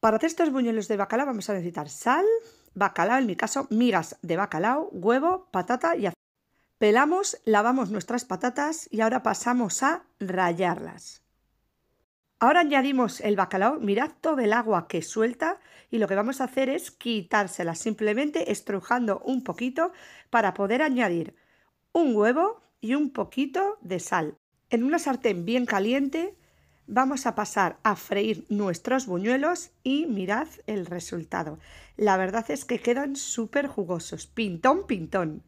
Para hacer estos buñuelos de bacalao vamos a necesitar sal, bacalao, en mi caso migas de bacalao, huevo, patata y aceite. Pelamos, lavamos nuestras patatas y ahora pasamos a rayarlas. Ahora añadimos el bacalao, mirad todo el agua que suelta y lo que vamos a hacer es quitársela, simplemente estrujando un poquito para poder añadir un huevo y un poquito de sal. En una sartén bien caliente Vamos a pasar a freír nuestros buñuelos y mirad el resultado. La verdad es que quedan súper jugosos, pintón, pintón.